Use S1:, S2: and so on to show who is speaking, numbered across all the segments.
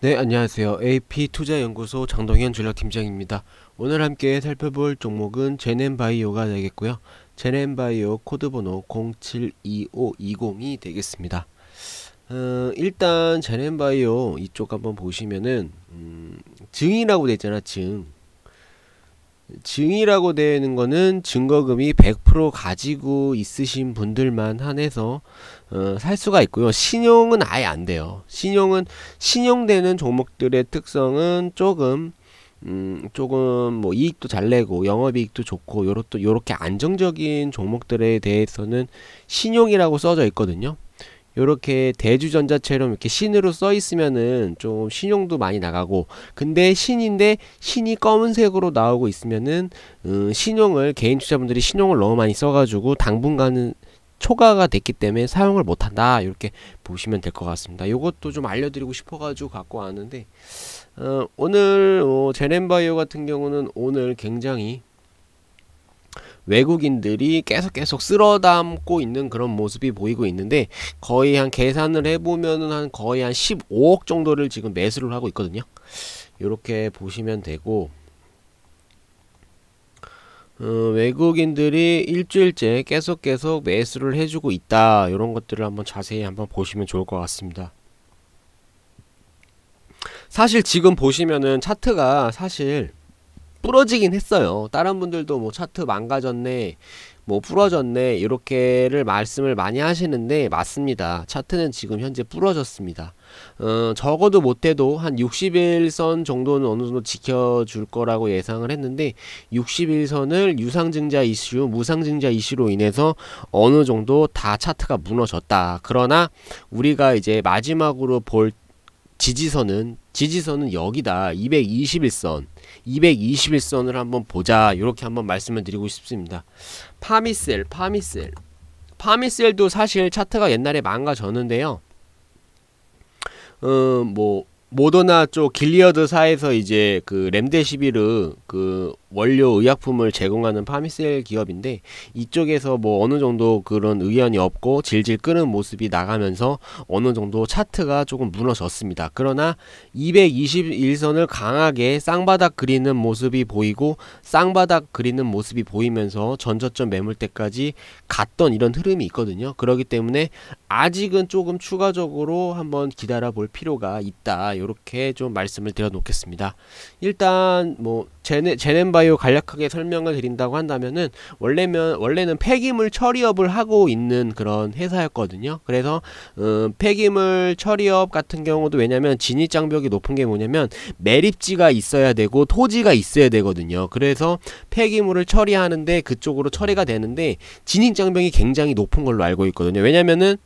S1: 네, 안녕하세요. AP 투자연구소 장동현 전략팀장입니다. 오늘 함께 살펴볼 종목은 제넨바이오가 되겠고요. 제넨바이오 코드번호 072520이 되겠습니다. 음, 일단 제넨바이오 이쪽 한번 보시면은 음, 증이라고 되어 있잖아, 증. 증이라고 되는 거는 증거금이 100% 가지고 있으신 분들만 한해서 어, 살 수가 있고요. 신용은 아예 안 돼요. 신용은 신용되는 종목들의 특성은 조금 음, 조금 뭐 이익도 잘 내고 영업이익도 좋고 요렇게 요렇게 안정적인 종목들에 대해서는 신용이라고 써져 있거든요. 이렇게 대주전자처럼 이렇게 신으로 써 있으면은 좀 신용도 많이 나가고 근데 신인데 신이 검은색으로 나오고 있으면은 음, 신용을 개인 투자분들이 신용을 너무 많이 써가지고 당분간은 초과가 됐기 때문에 사용을 못한다 이렇게 보시면 될 것 같습니다 이것도 좀 알려드리고 싶어가지고 갖고 왔는데 어, 오늘 어, 제넨바이오 같은 경우는 오늘 굉장히 외국인들이 계속 계속 쓸어담고 있는 그런 모습이 보이고 있는데 거의 한 계산을 해보면은 한 거의 한 15억 정도를 지금 매수를 하고 있거든요. 이렇게 보시면 되고 어, 외국인들이 일주일째 계속 계속 매수를 해주고 있다 이런 것들을 한번 자세히 한번 보시면 좋을 것 같습니다 사실 지금 보시면은 차트가 사실 부러지긴 했어요. 다른 분들도 뭐 차트 망가졌네, 뭐 부러졌네 이렇게를 말씀을 많이 하시는데 맞습니다. 차트는 지금 현재 부러졌습니다. 어, 적어도 못해도 한 60일선 정도는 어느 정도 지켜줄 거라고 예상을 했는데 60일선을 유상증자 이슈, 무상증자 이슈로 인해서 어느 정도 다 차트가 무너졌다. 그러나 우리가 이제 마지막으로 볼 지지선은 지지선은 여기다 221선 221선을 한번 보자 이렇게 한번 말씀을 드리고 싶습니다 파미셀 파미셀 파미셀도 사실 차트가 옛날에 망가졌는데요 음뭐 어, 모더나 쪽 길리어드사에서 이제 그 램데시비르 그 원료 의약품을 제공하는 파미셀 기업인데 이쪽에서 뭐 어느 정도 그런 의견이 없고 질질 끄는 모습이 나가면서 어느 정도 차트가 조금 무너졌습니다. 그러나 221선을 강하게 쌍바닥 그리는 모습이 보이고 쌍바닥 그리는 모습이 보이면서 전저점 매물대까지 갔던 이런 흐름이 있거든요. 그러기 때문에 아직은 조금 추가적으로 한번 기다려 볼 필요가 있다. 이렇게 좀 말씀을 드려 놓겠습니다. 일단 뭐 제네 제넨 바이오 간략하게 설명을 드린다고 한다면은 원래면 원래는 폐기물 처리업을 하고 있는 그런 회사였거든요. 그래서 음, 폐기물 처리업 같은 경우도 왜냐면 진입 장벽이 높은 게 뭐냐면 매립지가 있어야 되고 토지가 있어야 되거든요. 그래서 폐기물을 처리하는데 그쪽으로 처리가 되는데 진입 장벽이 굉장히 높은 걸로 알고 있거든요. 왜냐면은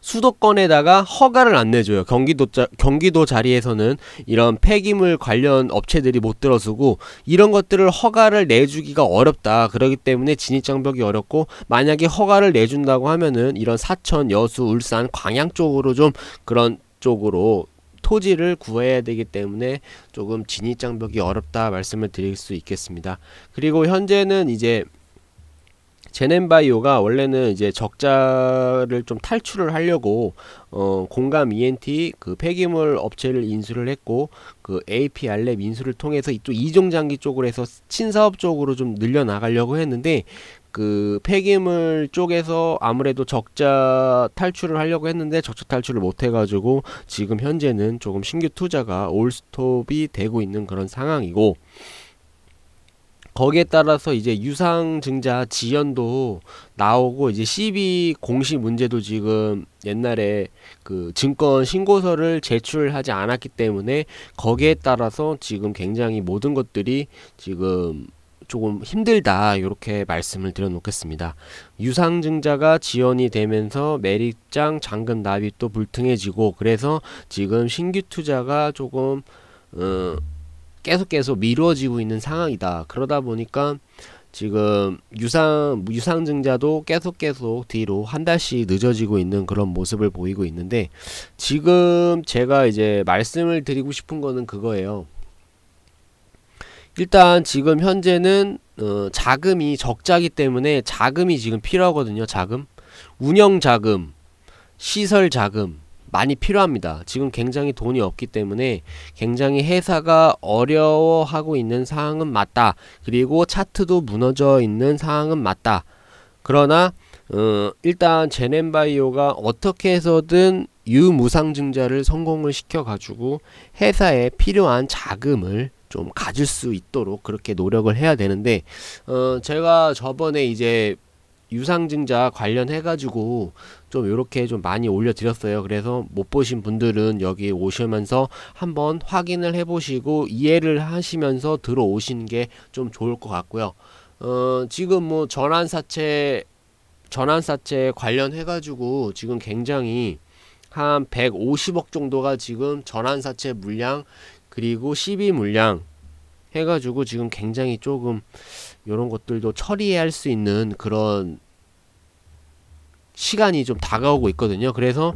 S1: 수도권에다가 허가를 안 내줘요. 경기도 자, 경기도 자리에서는 이런 폐기물 관련 업체들이 못 들어서고 이런 것들을 허가를 내주기가 어렵다. 그러기 때문에 진입 장벽이 어렵고 만약에 허가를 내준다고 하면은 이런 사천, 여수, 울산, 광양 쪽으로 좀 그런 쪽으로 토지를 구해야 되기 때문에 조금 진입 장벽이 어렵다 말씀을 드릴 수 있겠습니다. 그리고 현재는 이제 제넨바이오가 원래는 이제 적자를 좀 탈출을 하려고 어, 공감 ENT 그 폐기물 업체를 인수를 했고 그 AP 알랩 인수를 통해서 이쪽 이종장기 쪽으로 해서 친사업 쪽으로 좀 늘려 나가려고 했는데 그 폐기물 쪽에서 아무래도 적자 탈출을 하려고 했는데 적자 탈출을 못 해가지고 지금 현재는 조금 신규 투자가 올스톱이 되고 있는 그런 상황이고 거기에 따라서 이제 유상증자 지연도 나오고 이제 CB 공시 문제도 지금 옛날에 그 증권 신고서를 제출하지 않았기 때문에 거기에 따라서 지금 굉장히 모든 것들이 지금 조금 힘들다 이렇게 말씀을 드려놓겠습니다. 유상증자가 지연이 되면서 매립장 잔금 납입도 불등해지고 그래서 지금 신규 투자가 조금 어 계속 계속 미루어지고 있는 상황이다. 그러다 보니까 지금 유상 유상증자도 계속 계속 뒤로 한 달씩 늦어지고 있는 그런 모습을 보이고 있는데 지금 제가 이제 말씀을 드리고 싶은 거는 그거예요. 일단 지금 현재는 어, 자금이 적자기 때문에 자금이 지금 필요하거든요. 자금, 운영 자금, 시설 자금, 많이 필요합니다. 지금 굉장히 돈이 없기 때문에 굉장히 회사가 어려워하고 있는 상황은 맞다. 그리고 차트도 무너져 있는 상황은 맞다. 그러나 어, 일단 제넨바이오가 어떻게 해서든 유무상증자를 성공을 시켜가지고 회사에 필요한 자금을 좀 가질 수 있도록 그렇게 노력을 해야 되는데 어, 제가 저번에 이제 유상증자 관련해가지고 좀 이렇게 좀 많이 올려드렸어요. 그래서 못 보신 분들은 여기 오시면서 한번 확인을 해보시고 이해를 하시면서 들어오시는 게좀 좋을 것 같고요. 어, 지금 뭐 전환사채 전환사채 관련해가지고 지금 굉장히 한 150억 정도가 지금 전환사채 물량 그리고 12 물량 해가지고 지금 굉장히 조금 이런 것들도 처리할 수 있는 그런 시간이 좀 다가오고 있거든요. 그래서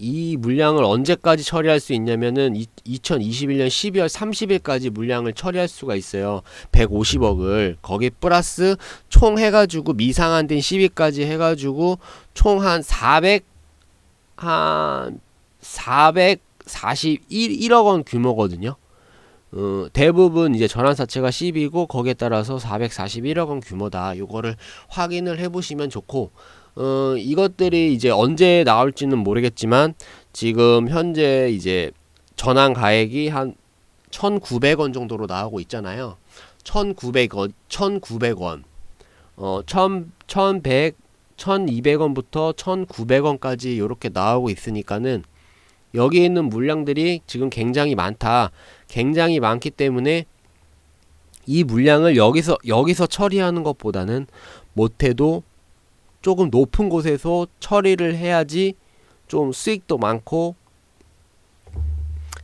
S1: 이 물량을 언제까지 처리할 수 있냐면은 이, 2021년 12월 30일까지 물량을 처리할 수가 있어요. 150억을 거기 플러스 총 해가지고 미상한된 10위까지 해가지고 총 한 400 한 441억 원 규모거든요. 어, 대부분 이제 전환사채가 10이고 거기에 따라서 441억 원 규모다. 요거를 확인을 해보시면 좋고 어, 이것들이 이제 언제 나올지는 모르겠지만 지금 현재 이제 전환 가액이 한 1,900원 정도로 나오고 있잖아요. 1,900원, 1,900원, 어, 1,100, 1,200원부터 1,900원까지 이렇게 나오고 있으니까는 여기 있는 물량들이 지금 굉장히 많다. 굉장히 많기 때문에 이 물량을 여기서 여기서 처리하는 것보다는 못해도 조금 높은 곳에서 처리를 해야지 좀 수익도 많고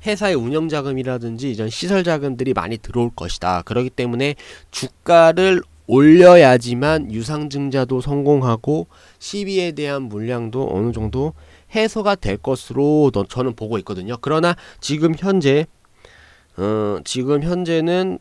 S1: 회사의 운영 자금이라든지 이런 시설 자금들이 많이 들어올 것이다. 그렇기 때문에 주가를 올려야지만 유상증자도 성공하고 시비에 대한 물량도 어느 정도 해소가 될 것으로 저는 보고 있거든요. 그러나 지금 현재 어, 지금 현재는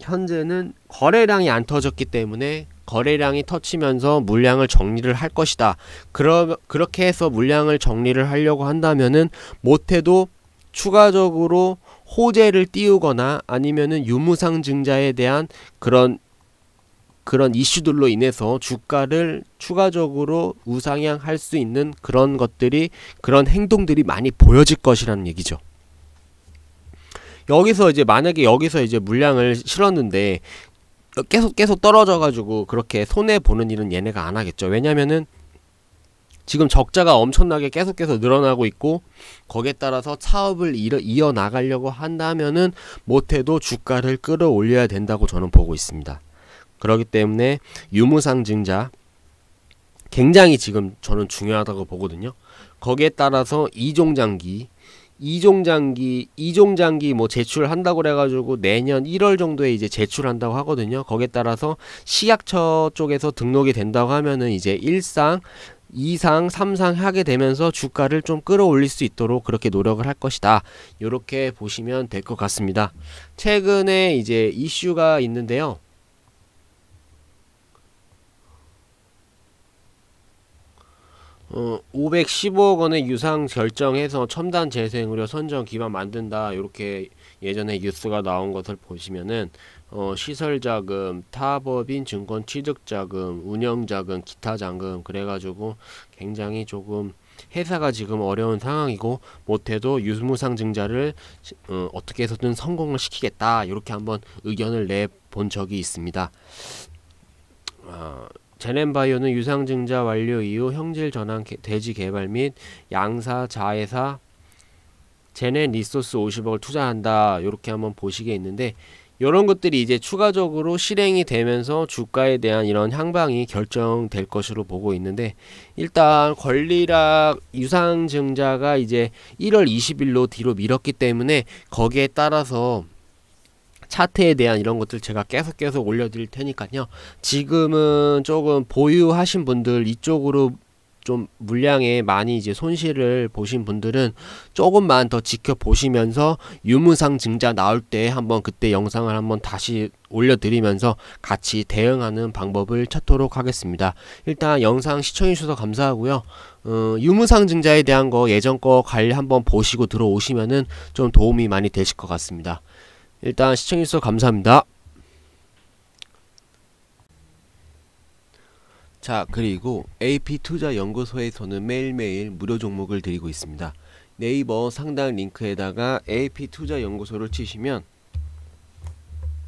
S1: 현재는 거래량이 안 터졌기 때문에 거래량이 터치면서 물량을 정리를 할 것이다. 그러, 그렇게 해서 물량을 정리를 하려고 한다면은 못해도 추가적으로 호재를 띄우거나 아니면은 유무상 증자에 대한 그런 그런 이슈들로 인해서 주가를 추가적으로 우상향할 수 있는 그런 것들이 그런 행동들이 많이 보여질 것이라는 얘기죠. 여기서 이제 만약에 여기서 이제 물량을 실었는데 계속 계속 떨어져 가지고 그렇게 손해 보는 일은 얘네가 안 하겠죠. 왜냐면은 지금 적자가 엄청나게 계속해서 늘어나고 있고 거기에 따라서 사업을 이어 나가려고 한다면은 못해도 주가를 끌어올려야 된다고 저는 보고 있습니다. 그렇기 때문에 유무상증자 굉장히 지금 저는 중요하다고 보거든요. 거기에 따라서 이종장기 이종 장기 이종 장기 뭐 제출한다고 그래가지고 내년 1월 정도에 이제 제출한다고 하거든요. 거기에 따라서 시약처 쪽에서 등록이 된다고 하면은 이제 1상 2상, 3상 하게 되면서 주가를 좀 끌어올릴 수 있도록 그렇게 노력을 할 것이다. 이렇게 보시면 될 것 같습니다. 최근에 이제 이슈가 있는데요. 어, 515억 원의 유상 결정해서 첨단 재생 의료 선정 기반 만든다. 이렇게 예전에 뉴스가 나온 것을 보시면은 어, 시설 자금, 타법인 증권 취득 자금, 운영 자금, 기타 자금 그래가지고 굉장히 조금 회사가 지금 어려운 상황이고 못해도 유무상증자를 어, 어떻게 해서든 성공을 시키겠다 이렇게 한번 의견을 내 본 적이 있습니다. 어, 제넨바이오는 유상증자 완료 이후 형질 전환 개, 돼지 개발 및 양사 자회사 제넨 리소스 50억을 투자한다 이렇게 한번 보시게 있는데 이런 것들이 이제 추가적으로 실행이 되면서 주가에 대한 이런 향방이 결정될 것으로 보고 있는데 일단 권리락 유상증자가 이제 1월 20일로 뒤로 밀었기 때문에 거기에 따라서 차트에 대한 이런 것들 제가 계속 계속 올려드릴 테니까요. 지금은 조금 보유하신 분들 이쪽으로 좀 물량에 많이 이제 손실을 보신 분들은 조금만 더 지켜보시면서 유무상 증자 나올 때 한번 그때 영상을 한번 다시 올려드리면서 같이 대응하는 방법을 찾도록 하겠습니다. 일단 영상 시청해주셔서 감사하고요. 어, 유무상 증자에 대한 거 예전 거 관리 한번 보시고 들어오시면은 좀 도움이 많이 되실 것 같습니다. 일단 시청해주셔서 감사합니다. 자 그리고 AP투자연구소에서는 매일매일 무료 종목을 드리고 있습니다. 네이버 상단 링크에다가 AP투자연구소를 치시면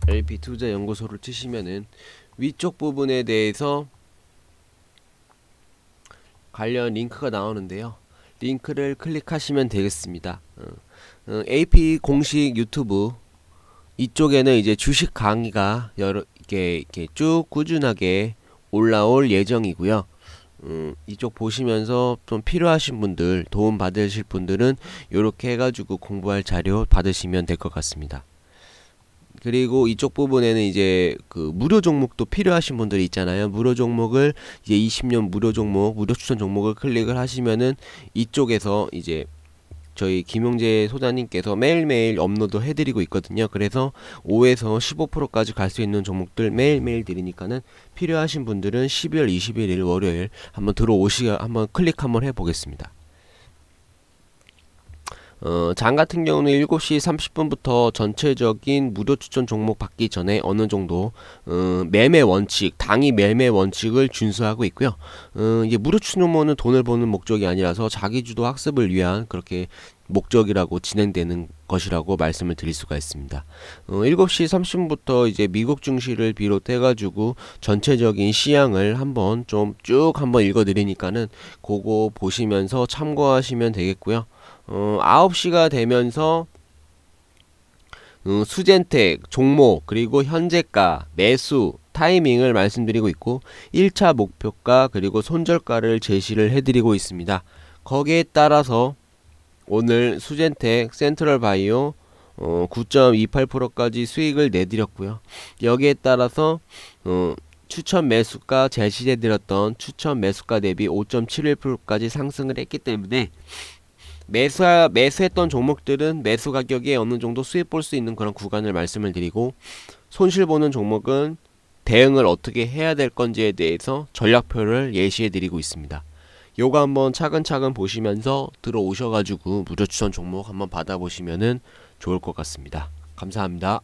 S1: AP투자연구소를 치시면은 위쪽 부분에 대해서 관련 링크가 나오는데요. 링크를 클릭하시면 되겠습니다. 어, 어, AP 공식 유튜브 이쪽에는 이제 주식 강의가 여러 개 이렇게 쭉 꾸준하게 올라올 예정이고요. 음, 이쪽 보시면서 좀 필요하신 분들 도움 받으실 분들은 이렇게 해가지고 공부할 자료 받으시면 될 것 같습니다. 그리고 이쪽 부분에는 이제 그 무료 종목도 필요하신 분들이 있잖아요. 무료 종목을 이제 20년 무료 종목, 무료 추천 종목을 클릭을 하시면은 이쪽에서 이제 저희 김용재 소장님께서 매일매일 업로드 해드리고 있거든요. 그래서 5에서 15%까지 갈 수 있는 종목들 매일매일 드리니까는 필요하신 분들은 12월 21일 월요일 한번 들어오시 고 한번 클릭 한번 해보겠습니다. 어, 장 같은 경우는 7시 30분부터 전체적인 무료 추천 종목 받기 전에 어느 정도 어, 매매 원칙, 당이 매매 원칙을 준수하고 있고요. 어, 이게 무료 추천 종목은 돈을 버는 목적이 아니라서 자기주도 학습을 위한 그렇게 목적이라고 진행되는 것이라고 말씀을 드릴 수가 있습니다. 어, 7시 30분부터 이제 미국 증시를 비롯해가지고 전체적인 시향을 한번 좀 쭉 한번 읽어드리니까는 그거 보시면서 참고하시면 되겠고요. 어, 9시가 되면서 음, 어, 수젠텍, 종목, 그리고 현재가, 매수, 타이밍을 말씀드리고 있고 1차 목표가 그리고 손절가를 제시를 해드리고 있습니다. 거기에 따라서 오늘 수젠텍, 센트럴바이오 어, 9.28%까지 수익을 내드렸고요. 여기에 따라서 어, 추천 매수가 제시해드렸던 추천 매수가 대비 5.71%까지 상승을 했기 때문에 매수 매수했던 종목들은 매수 가격에 어느 정도 수익 볼 수 있는 그런 구간을 말씀을 드리고 손실 보는 종목은 대응을 어떻게 해야 될 건지에 대해서 전략표를 예시해 드리고 있습니다. 요거 한번 차근차근 보시면서 들어오셔가지고 무료 추천 종목 한번 받아보시면은 좋을 것 같습니다. 감사합니다.